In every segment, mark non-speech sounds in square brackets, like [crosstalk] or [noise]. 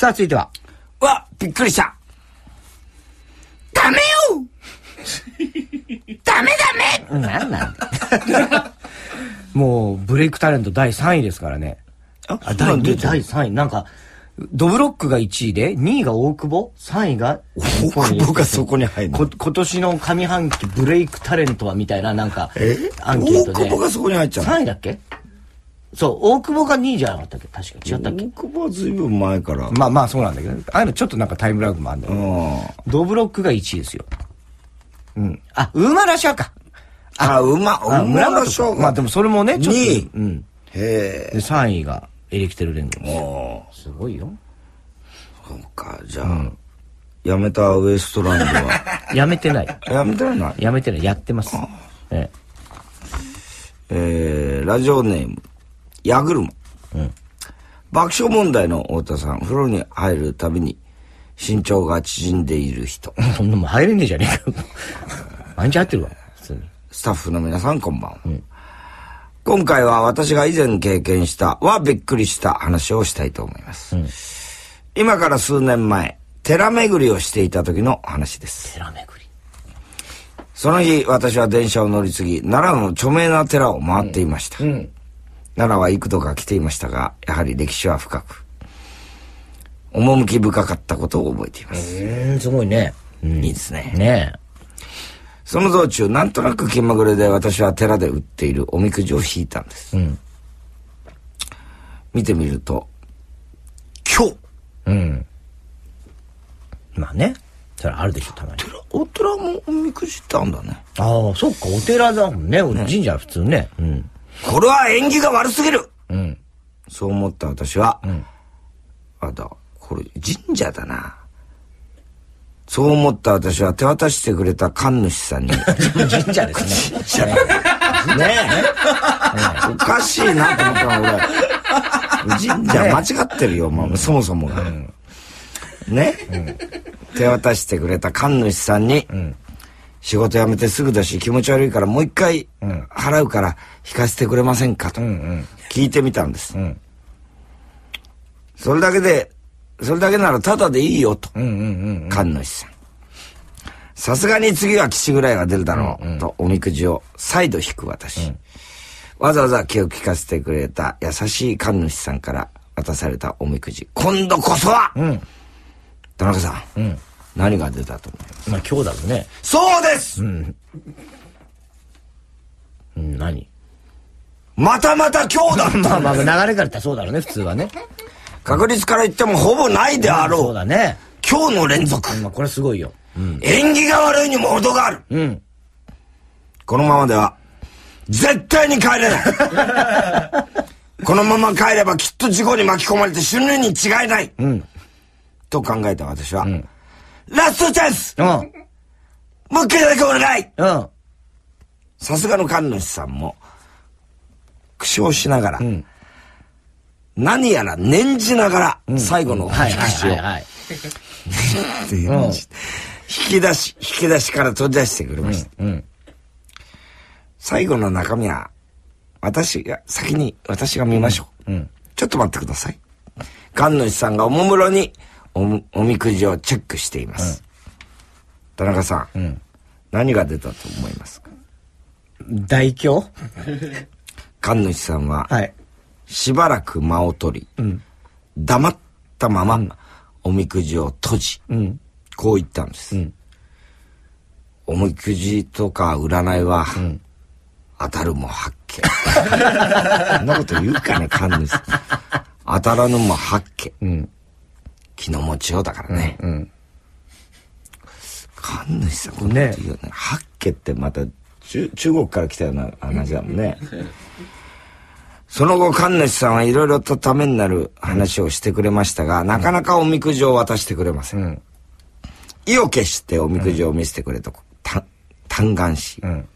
さあ、続いては。わ、びっくりした。ダメよダメダメなんなんもう、ブレイクタレント第3位ですからね。あ、あ第2位、第3位。なんか、ドブロックが1位で、2位が大久保、3位が、大久保がそこに入る今年の上半期ブレイクタレントはみたいな、なんか、アンケートで。大久保がそこに入っちゃう ?3 位だっけそう、大久保が2位じゃなかったっけ確か違ったっけ大久保は随分前から。まあまあそうなんだけど、ああいうのちょっとなんかタイムラグもあるんだけど、ドブロックが1位ですよ。うん。あ、馬らしゃか。あ、あ馬、馬らしか。まあでもそれもね、ちょっと。2位。うん。へえ。で、3位がエレキテル連合ですよ。すごいよ。そうか、じゃあ。うんやめたウエストランドは。[laughs] やめてない。やめてないやめてない。やってます。えええー、ラジオネーム、矢車。うん。爆笑問題の太田さん、風呂に入るたびに身長が縮んでいる人。そんなもん入れねえじゃねえか。[laughs] 毎日入ってるわ、普通に。スタッフの皆さんこんばんは。うん、今回は私が以前経験したはびっくりした話をしたいと思います。うん、今から数年前、寺巡りをしていた時の話です。寺巡りその日、私は電車を乗り継ぎ、奈良の著名な寺を回っていました。うん奈良は幾度か来ていましたが、やはり歴史は深く、趣深かったことを覚えています。うん、すごいね。うん、いいですね。ねその道中、なんとなく気まぐれで私は寺で売っているおみくじを引いたんです。うん、見てみると、今日うん。まあね。それあるでしょ、たまに。お寺もおみくじってあんだね。ああ、そっか、お寺だもんね。神社は普通ね。うんこれは縁起が悪すぎる、うん、そう思った私は、うん、あだ、これ神社だな。そう思った私は手渡してくれた神主さんに。神社ですね。神社ねえ、おかしいなと思ったの俺。神社間違ってるよ、まあ、そもそもが。ね、手渡してくれた神主さんに、うん仕事辞めてすぐだし気持ち悪いからもう一回払うから引かせてくれませんかと聞いてみたんです、うんうん、それだけでそれだけならタダでいいよと、神主さんさすがに次は岸ぐらいは出るだろう、とおみくじを再度引く私、うん、わざわざ気を利かせてくれた優しい神主さんから渡されたおみくじ今度こそは、うん、田中さん、うん何が出たと思いますまあ、今日だろうね。そうですうん。うん、何またまた今日だった [laughs] まあまあ、流れから言ったらそうだろうね、普通はね。確率から言ってもほぼないであろう。うん、そうだね。今日の連続。まあ、これすごいよ。うん、縁起が悪いにも程がある。うん。このままでは、絶対に帰れない。[laughs] このまま帰ればきっと事故に巻き込まれて死ぬに違いない。うん。と考えた私は、うんラストチャンスうん。もう一回だけお願いうん。さすがの神主さんも、苦笑しながら、うん、何やら念じながら、最後の引き出を。引き出し、引き出しから取り出してくれました。うんうん、最後の中身は、私が、先に私が見ましょう。ちょっと待ってください。神主さんがおもむろに、お、おみくじをチェックしています。田中さん、うん、何が出たと思いますか大凶神主さんは、はい、しばらく間を取り、うん、黙ったまま、うん、おみくじを閉じ、うん、こう言ったんです、おみくじとか占いは、当たるも発見 [laughs] そんなこと言うかね神主さん当たらぬも発見、気の持ちようだからね。うん。神主さん、こんなこと言うよね。八家ってまた中国から来たような話だもんね。その後、神主さんはいろいろとためになる話をしてくれましたが、なかなかおみくじを渡してくれません。うん、意を決しておみくじを見せてくれと、嘆願し、うん、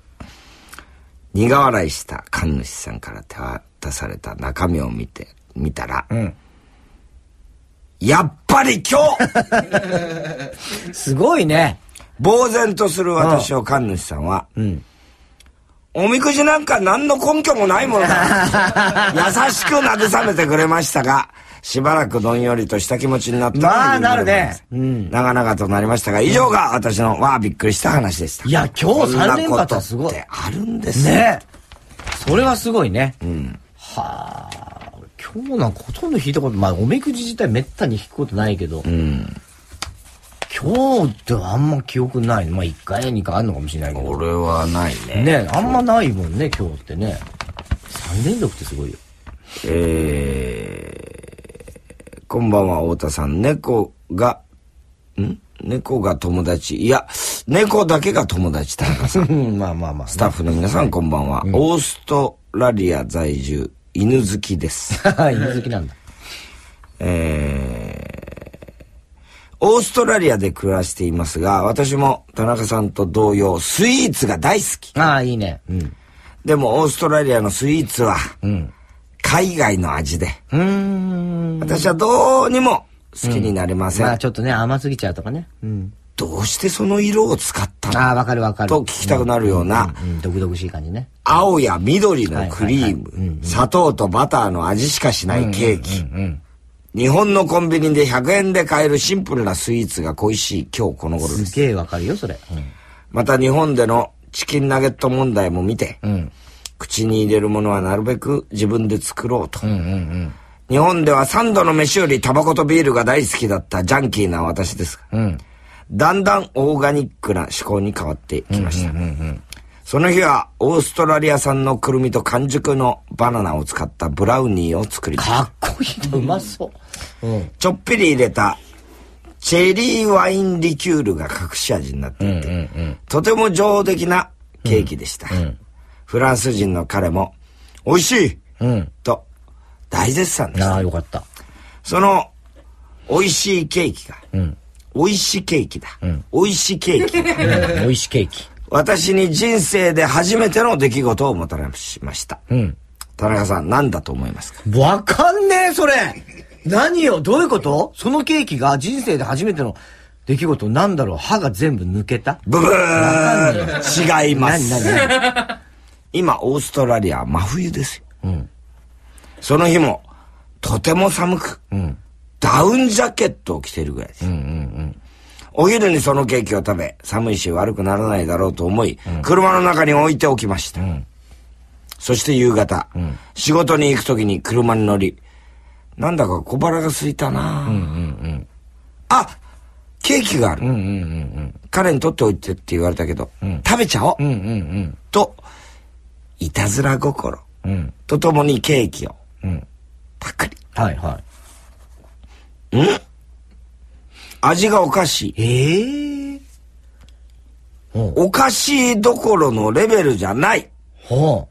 苦笑いした神主さんから手渡された中身を見て、見たら、うん、やっぱり今日 [laughs] すごいね。呆然とする私を神主さんは、うん、おみくじなんか何の根拠もないものだ。[laughs] 優しく慰めてくれましたが、しばらくどんよりとした気持ちになったまあ、なるね。うん。長々となりましたが、以上が私の、わあ、びっくりした話でした。いや、今日3連発はすごい。ってあるんですね。ねそれはすごいね。うん。はあ。今日なんかほとんど引いたことまあおみくじ自体めったに引くことないけど、うん、今日ってあんま記憶ないまあ1回や2回あるのかもしれないけど俺はないねねあんまないもんね今日ってね3連続ってすごいよえー、こんばんは太田さん猫がん猫が友達いや猫だけが友達田中さん [laughs] まあまあまあ、スタッフの皆さんこんばんは、うん、オーストラリア在住犬好きです。[laughs] 犬好きなんだ。えー、オーストラリアで暮らしていますが、私も田中さんと同様、スイーツが大好き。ああ、いいね。うん。でも、オーストラリアのスイーツは、うん、海外の味で。うん。私はどうにも好きになれません。うん、まあ、ちょっとね、甘すぎちゃうとかね。うん。どうしてその色を使ったのああ、わかるわかる。と聞きたくなるような。独々しい感じね。青や緑のクリーム、砂糖とバターの味しかしないケーキ。日本のコンビニで100円で買えるシンプルなスイーツが恋しい今日この頃です。すげえわかるよ、それ。また日本でのチキンナゲット問題も見て、口に入れるものはなるべく自分で作ろうと。日本では3度の飯よりタバコとビールが大好きだったジャンキーな私ですが、うんだんだんオーガニックな思考に変わってきました。その日は、オーストラリア産のくるみと完熟のバナナを使ったブラウニーを作りました。かっこいいな、うまそう。うん、ちょっぴり入れたチェリーワインリキュールが隠し味になっていて、とても情的なケーキでした。うんうん、フランス人の彼も、美味しい、うん、と大絶賛でした。ああ、よかった。その美味しいケーキが、うん、美味しいケーキだ。うん、美味しいケーキ。美味しいケーキ。私に人生で初めての出来事をもたらしました。うん。田中さん、何だと思いますかわかんねえ、それ何よどういうことそのケーキが人生で初めての出来事なんだろう歯が全部抜けたブブー違います。何何今、オーストラリア真冬ですよ。うん。その日も、とても寒く、うん、ダウンジャケットを着てるぐらいです。うんうんお昼にそのケーキを食べ、寒いし悪くならないだろうと思い、うん、車の中に置いておきました。うん、そして夕方、うん、仕事に行くときに車に乗り、なんだか小腹が空いたな、うんうん、あケーキがある、うんうんうん、彼に取っておいてって言われたけど、食べちゃおううんうんうん、と、いたずら心、とともにケーキを、パクリ。はいはい味がおかしい。ええおかしいどころのレベルじゃない。ほう。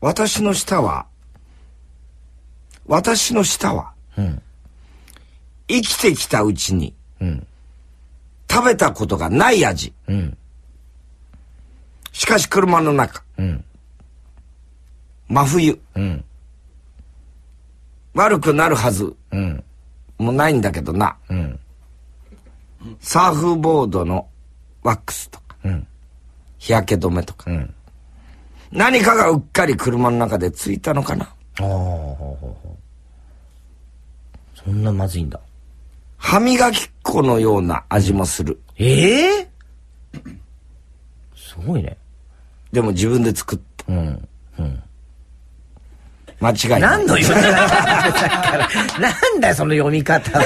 私の舌は、私の舌は、うん、生きてきたうちに、うん、食べたことがない味。うん、しかし車の中、真冬、悪くなるはず。もないんだけどな。うん。サーフボードのワックスとか。うん。日焼け止めとか。うん。何かがうっかり車の中でついたのかな。ああ、そんなまずいんだ。歯磨き粉のような味もする。ええー、すごいね。でも自分で作った。うん。うん。間違いない。何の読み方なんだよ、その読み方。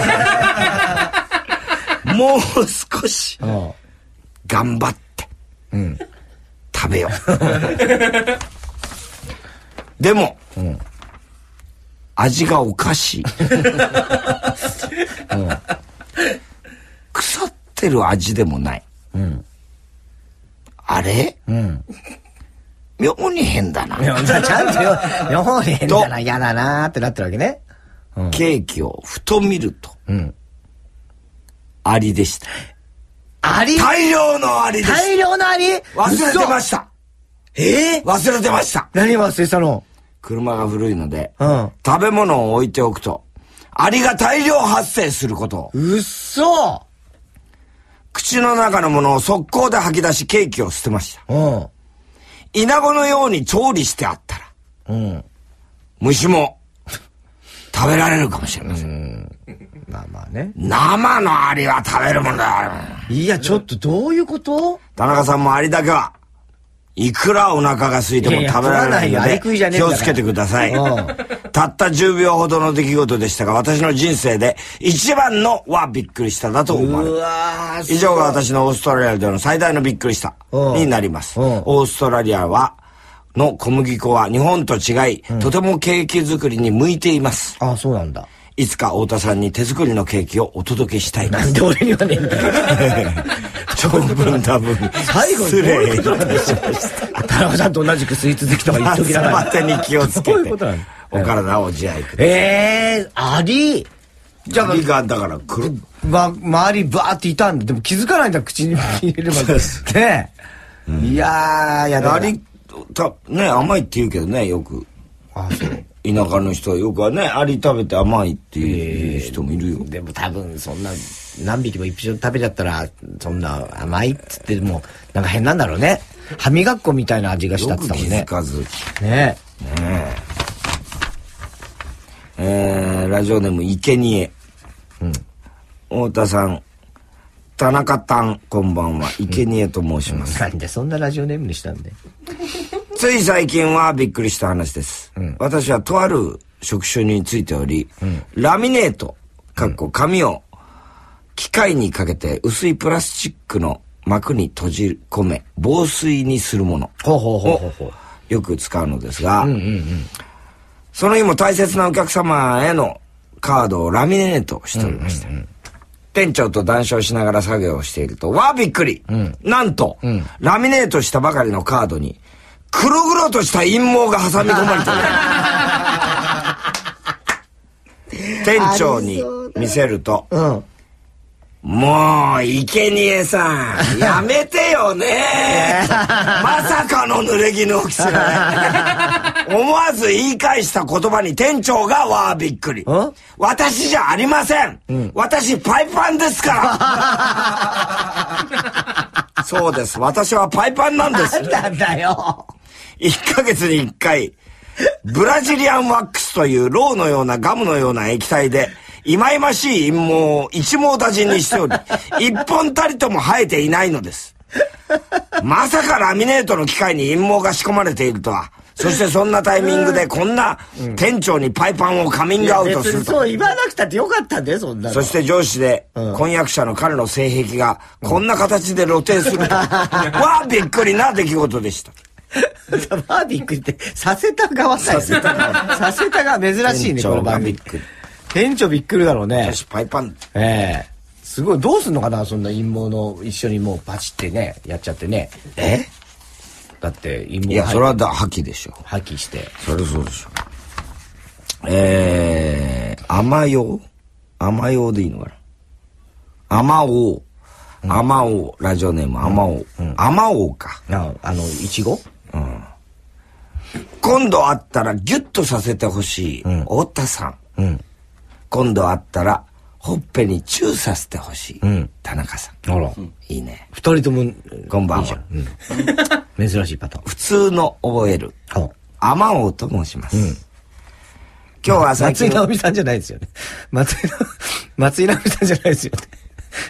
[laughs] もう少し、頑張って、うん、食べよう。でも、うん、味がおかしい。うん、腐ってる味でもない。うん、あれ、うん妙に変だな。[laughs] ちゃんと [laughs] 妙に変だな、嫌だなーってなってるわけね。ケーキをふと見ると、うん、アリでした。アリ大量のアリです。大量のアリ忘れてました。えー、忘れてました。何忘れたの車が古いので、うん、食べ物を置いておくと、アリが大量発生することを。うっそ口の中のものを速攻で吐き出しケーキを捨てました。うん稲子のように調理してあったら、うん、虫も食べられるかもしれません。うんまあまあね。生のアリは食べるもんだよ、いや、ちょっとどういうこと田中さんもアリだけはいくらお腹が空いても食べられないので、気をつけてください。たった10秒ほどの出来事でしたが、私の人生で一番のはびっくりしただと思われる。以上が私のオーストラリアでの最大のびっくりしたになります。オーストラリアは、の小麦粉は日本と違い、うん、とてもケーキ作りに向いています。ああ、そうなんだ。いつか太田さんに手作りのケーキをお届けしたいです。なんで俺にはねえんだよ。[laughs] 長文多分最後失礼いたしました田中 [laughs] さんと同じくスイーツ好きとか言っときながら手に気をつけてお体を自愛くださいええありじゃあ、がだから来る。ま、周りバーっていたんだ。でも気づかないんだ、口に入れれば。ねえ。いやー、やだ。あり、た、ね甘いって言うけどね、よく。あ、そう。田舎の人はよくはね、アリ食べて甘いっていう人もいるよ。えー、でも多分そんな、何匹も一匹に食べちゃったら、そんな甘いっつっても、なんか変なんだろうね。歯磨き粉みたいな味がしたって言たもんね。気づかず。ねえ。ねえ。ー、ラジオネーム、いけにえ。うん。太田さん、田中たん、こんばんは。いけにえと申します。うん、なんでそんなラジオネームにしたんで。つい最近はびっくりした話です。うん、私はとある職種についており、うん、ラミネート、かっこ紙を機械にかけて薄いプラスチックの膜に閉じ込め、防水にするものをよく使うのですが、その日も大切なお客様へのカードをラミネートしておりました。店長と談笑しながら作業をしていると、わあびっくり、うん、なんと、うん、ラミネートしたばかりのカードに、黒々とした陰謀が挟み込まれてる。[laughs] 店長に見せると、うん、もう、えさん、やめてよね [laughs] まさかの濡れ衣の大き思わず言い返した言葉に店長がわあびっくり。私じゃありません、うん、私パイパンですから [laughs] そうです。私はパイパンなんです。なんだよ。1ヶ月に1回、ブラジリアンワックスというロウのようなガムのような液体で、忌々しい陰謀を一毛打尽にしており、[laughs] 一本たりとも生えていないのです。まさかラミネートの機械に陰謀が仕込まれているとは。そしてそんなタイミングでこんな店長にパイパンをカミングアウトすると。そう言わなくたってよかったんだよ、そんなそして上司で、婚約者の彼の性癖がこんな形で露呈すると。は [laughs] びっくりな出来事でした。[laughs] バービックって、させた側さえ。させた側。させた側、珍しいね、このック。店長びっくりだろうね。パイパン。ええー、すごい、どうすんのかな、そんな陰謀の一緒にもうバチってね、やっちゃってね。えだって陰謀いや、それはだ、破棄でしょ。破棄して。それそうでしょ。えー、甘よ甘よでいいのかな甘王。甘王、ラジオネーム甘王。甘王か。あの、いちご今度会ったらギュッとさせてほしい、うん、太田さん、うん、今度会ったらほっぺにチューさせてほしい、うん、田中さんあら、いいね二人ともこんばんは、うん、[laughs] 珍しいパターン普通の覚えるあまおうと申します、うん、今日は最近松井直美さんじゃないですよね松井松井直美さんじゃないですよね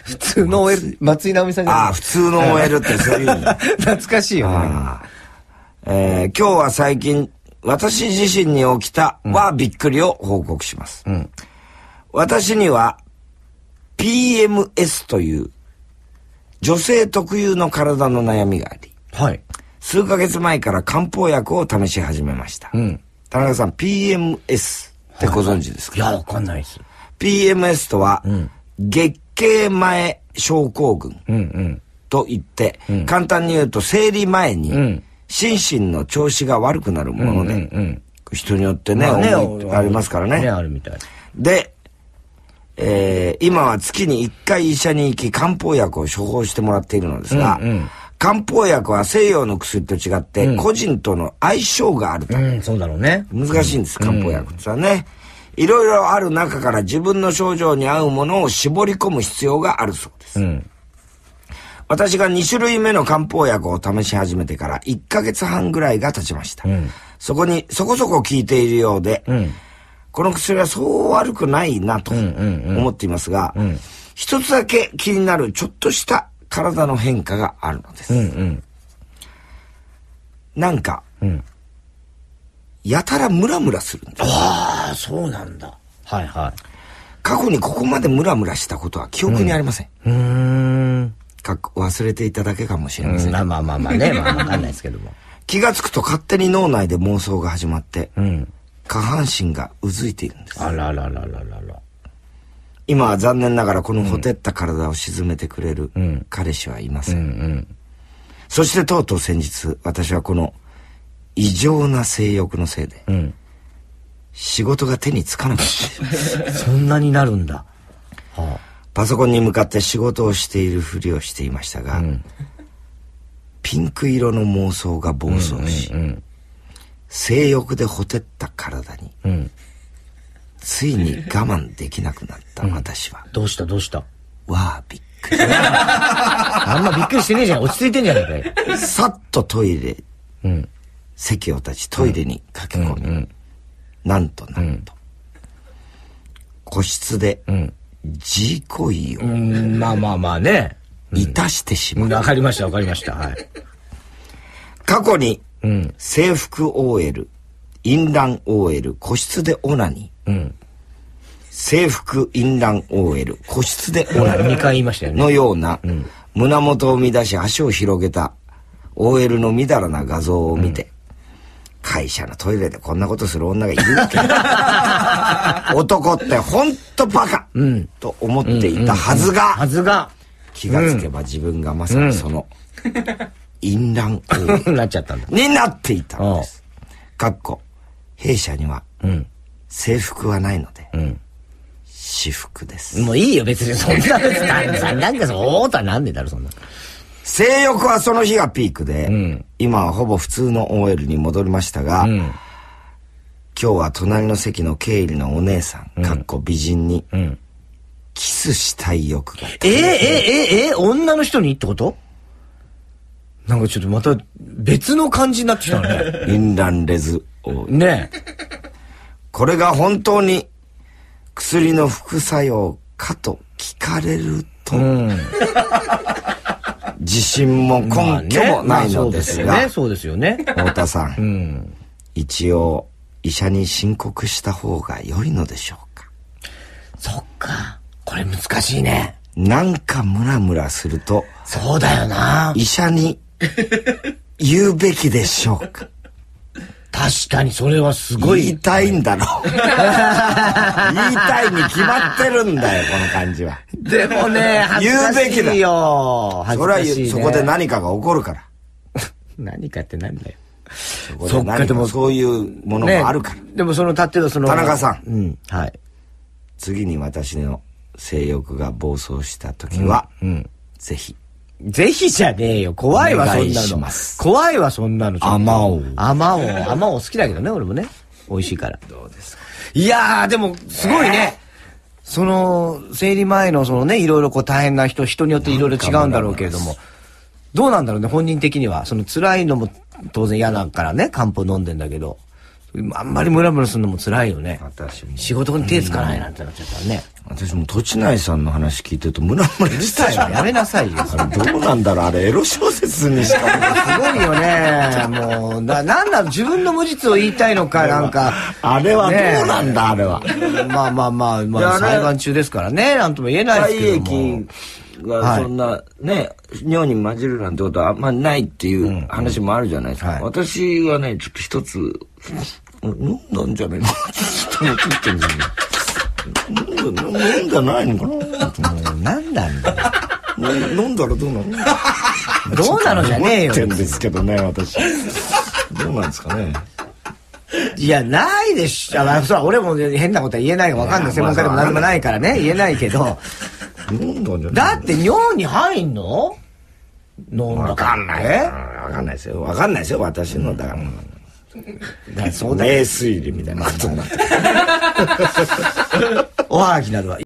普通の OL 松井直美さんじゃないああ普通の OL ってそういう [laughs] 懐かしいよねえー、今日は最近、私自身に起きたはびっくりを報告します。うん、私には PMS という女性特有の体の悩みがあり、はい、数ヶ月前から漢方薬を試し始めました。うん、田中さん、PMS ってご存知ですか、はい、いや、わかんないです。PMS とは、うん、月経前症候群と言って、うん、簡単に言うと生理前に、心身の調子が悪くなるもので、うんうんうん、人によってね、まあ、ねありますからね。ねあるみたい。で、えー、今は月に1回医者に行き漢方薬を処方してもらっているのですが、うんうん、漢方薬は西洋の薬と違って、うん、個人との相性があると、うん、そうだろうね。難しいんです、うん、漢方薬ってはね。いろいろある中から自分の症状に合うものを絞り込む必要があるそうです。うん私が2種類目の漢方薬を試し始めてから1ヶ月半ぐらいが経ちました。うん、そこにそこそこ効いているようで、うん、この薬はそう悪くないなと思っていますが、一つだけ気になるちょっとした体の変化があるのです。うんうん、なんか、うん、やたらムラムラするんです。ああ、そうなんだ。はいはい。過去にここまでムラムラしたことは記憶にありません。うん、んか忘れていただけかもしれません、うん、まあまあまあね、[laughs] まあわかんないですけども。気がつくと勝手に脳内で妄想が始まって、うん、下半身がうずいているんです。あらららららら。今は残念ながらこのほてった体を沈めてくれる彼氏はいません。うんうんそしてとうとう先日、私はこの異常な性欲のせいで、仕事が手につかなかった。[laughs] そんなになるんだ。はあパソコンに向かって仕事をしているふりをしていましたが、うん、ピンク色の妄想が暴走し、うんうんうん、性欲でほてった体に、うん、ついに我慢できなくなった私は、うん、どうしたどうしたわあびっくり [laughs] あんまびっくりしてねえじゃん落ち着いてんじゃねえかさっとトイレ、うん、席を立ちトイレに駆け込み、うんうん、なんとなんと、個室で、うん自己意を。まあまあまあね。いたしてしまう。わ、かりました、わかりました。はい。過去に、うん、制服 OL、淫乱 OL、個室でオナニー。うん、制服淫乱 OL、個室でオナニー。回言いましたよね。のような、うん、胸元を乱し足を広げた OL のみだらな画像を見て、会社のトイレでこんなことする女がいるわけ [laughs] 男ってほんとバカ、うん、と思っていたはずが、はずが気がつけば自分がまさにその、淫乱に [laughs] なっちゃったんだになっていたんです。かっこ、弊社には、制服はないので、うん私服です。もういいよ、別にそんななんかそう、おーはなんでだろ、そんな。性欲はその日がピークで、うん、今はほぼ普通の OL に戻りましたが、うん、今日は隣の席の経理のお姉さん、かっこ美人に、うん、キスしたい欲が。えー、えー、えー、えー、女の人にってことなんかちょっとまた別の感じになってきたね。インランレズ OL。[laughs] ねこれが本当に薬の副作用かと聞かれると。うん自信も根拠もないのですが、そうですよね。太田さん、一応、医者に申告した方が良いのでしょうかそっか。これ難しいね。なんかムラムラすると、そうだよな。医者に言うべきでしょうか確かにそれはすごい言いたいんだろ [laughs] 言いたいに決まってるんだよこの感じはでもね言うべきだそれは、そこで何かが起こるから [laughs] 何かって何だよそっかでもそういうものがあるから、ね、でもその例えばその田中さん、うん、はい次に私の性欲が暴走した時は、うん、うん、ぜひぜひじゃねえよ。怖いわ、そんなの。怖いわ、そんなの。甘まおう。甘まおう。おう好きだけどね、俺もね。美味しいから。どうですかいやー、でも、すごいね。その、生理前の、そのね、いろいろこう大変な人、人によっていろいろ違うんだろうけれども、どうなんだろうね、本人的には。その辛いのも当然嫌だからね、漢方飲んでんだけど。あんまりムラムラするのも辛いよね。私も。仕事に手つかないなんてなっちゃったね。私も、栃内さんの話聞いてると、ムラムラ自体はやめなさいよ。どうなんだろうあれ、エロ小説にしたすごいよね。もう、な、なんだ自分の無実を言いたいのか、[laughs] なんか。あれはどうなんだ、あれは。まあまあまあ、まあ、裁判中ですからね。なんとも言えないですけども。がそんな、はい、ね尿に混じるなんてことはあんまないっていう話もあるじゃないですか、うんはい、私はねちょっと一つ飲んだんじゃねえかって思ってんだよね。飲んだ、飲んだないのかなもう何なんだよ。飲んだらどうなのどうなのじゃねえよ。ってんですけどね、私。どうなんですかね。いや、ないでしょ。あ、そ俺も変なことは言えないわかんない。専門家でも何もないからね、言えないけど。飲んだんじゃだって尿に入んの飲んだわかんない。わかんないですよ。わかんないですよ、私の。だから。名推理みたいな。おはぎなどは